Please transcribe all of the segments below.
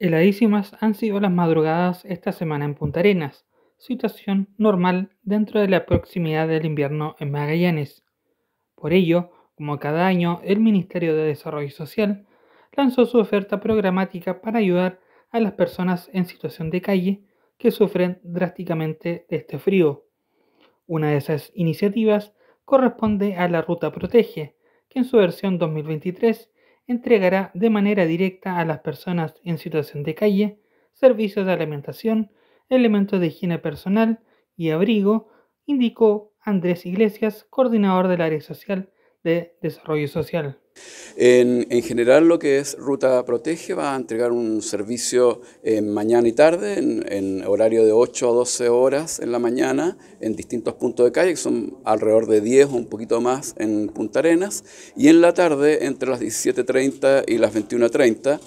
Heladísimas han sido las madrugadas esta semana en Punta Arenas, situación normal dentro de la proximidad del invierno en Magallanes. Por ello, como cada año, el Ministerio de Desarrollo Social lanzó su oferta programática para ayudar a las personas en situación de calle que sufren drásticamente este frío. Una de esas iniciativas corresponde a la Ruta Protege, que en su versión 2023 entregará de manera directa a las personas en situación de calle servicios de alimentación, elementos de higiene personal y abrigo, indicó Andrés Iglesias, coordinador del área social de desarrollo social. En, general lo que es Ruta Protege va a entregar un servicio en eh, mañana y tarde, en, en, horario de 8 a 12 horas en la mañana, en distintos puntos de calle, que son alrededor de 10 o un poquito más en Punta Arenas, y en la tarde entre las 17.30 y las 21.30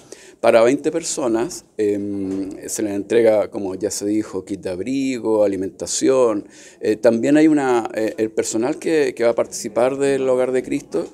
para 20 personas em, se les entrega, como ya se dijo, kit de abrigo, alimentación. Eh, también hay una, eh, el personal que, que, va a participar del Hogar de Cristo,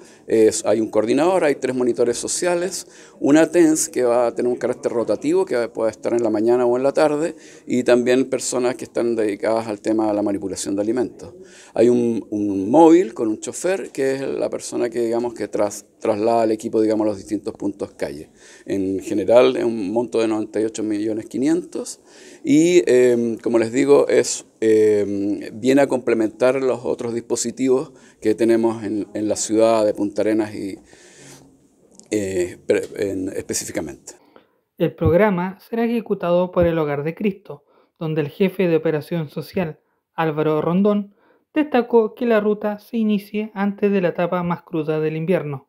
hay un coordinador, hay tres monitores sociales, una TENS que va a tener un carácter rotativo, que puede estar en la mañana o en la tarde, y también personas que están dedicadas al tema de la manipulación de alimentos. Hay un, un móvil con un chofer, que es la persona que, digamos, que tras, traslada al equipo, digamos, a los distintos puntos calle. En general es un monto de 98 millones 500 y em, como les digo es em, viene a complementar los otros dispositivos que tenemos en, la ciudad de Punta Arenas y eh, específicamente. El programa será ejecutado por el Hogar de Cristo, donde el jefe de operación social, Álvaro Rondón, destacó que la ruta se inicie antes de la etapa más cruda del invierno.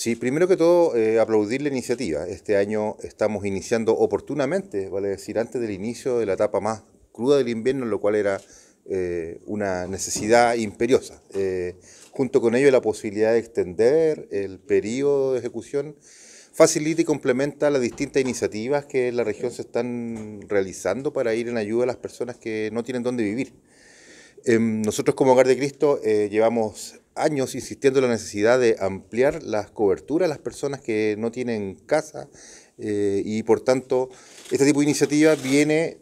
Sí, primero que todo, eh, aplaudir la iniciativa. Este año estamos iniciando oportunamente, vale decir, antes del inicio de la etapa más cruda del invierno, lo cual era eh, una necesidad imperiosa. Eh, junto con ello, la posibilidad de extender el periodo de ejecución facilita y complementa las distintas iniciativas que en la región se están realizando para ir en ayuda a las personas que no tienen dónde vivir. Em, nosotros como Hogar de Cristo eh, llevamos años insistiendo en la necesidad de ampliar las coberturas a las personas que no tienen casa eh, y por tanto este tipo de iniciativa viene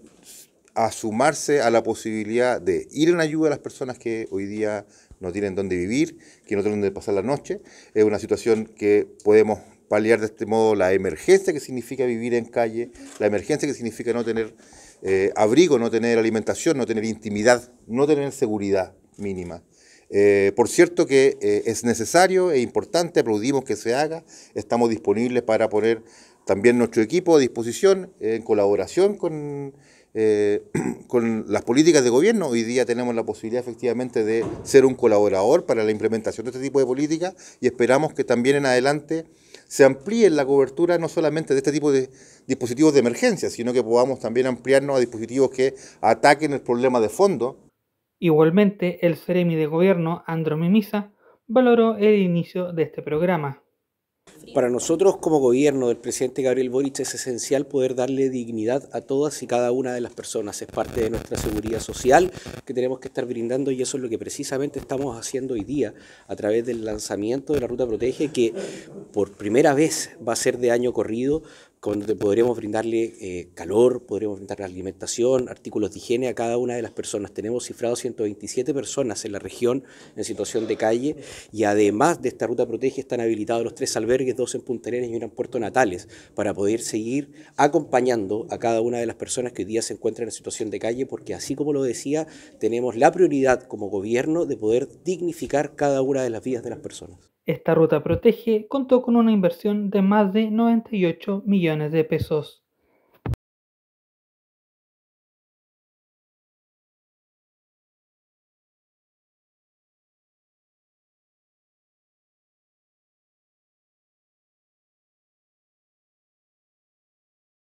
a sumarse a la posibilidad de ir en ayuda a las personas que hoy día no tienen dónde vivir, que no tienen dónde pasar la noche. Es una situación que podemos paliar de este modo la emergencia que significa vivir en calle, la emergencia que significa no tener eh, abrigo, no tener alimentación, no tener intimidad, no tener seguridad mínima. Eh, por cierto que eh, es necesario e importante, aplaudimos que se haga, estamos disponibles para poner también nuestro equipo a disposición en colaboración con, con las políticas de gobierno. Hoy día tenemos la posibilidad efectivamente de ser un colaborador para la implementación de este tipo de políticas y esperamos que también en adelante se amplíe la cobertura no solamente de este tipo de dispositivos de emergencia, sino que podamos también ampliarnos a dispositivos que ataquen el problema de fondo. Igualmente, el Ceremi de Gobierno, Andromemisa, valoró el inicio de este programa. Para nosotros como gobierno del presidente Gabriel Boric es esencial poder darle dignidad a todas y cada una de las personas. Es parte de nuestra seguridad social que tenemos que estar brindando y eso es lo que precisamente estamos haciendo hoy día a través del lanzamiento de la Ruta Protege que por primera vez va a ser de año corrido, donde podríamos brindarle eh, calor, podríamos brindarle alimentación, artículos de higiene a cada una de las personas. Tenemos cifrado 127 personas en la región en situación de calle y además de esta ruta protege están habilitados los tres albergues, dos en Punta Arenas y uno en Puerto Natales, para poder seguir acompañando a cada una de las personas que hoy día se encuentran en situación de calle, porque así como lo decía, tenemos la prioridad como gobierno de poder dignificar cada una de las vidas de las personas. Esta ruta protege contó con una inversión de más de 98 millones de pesos.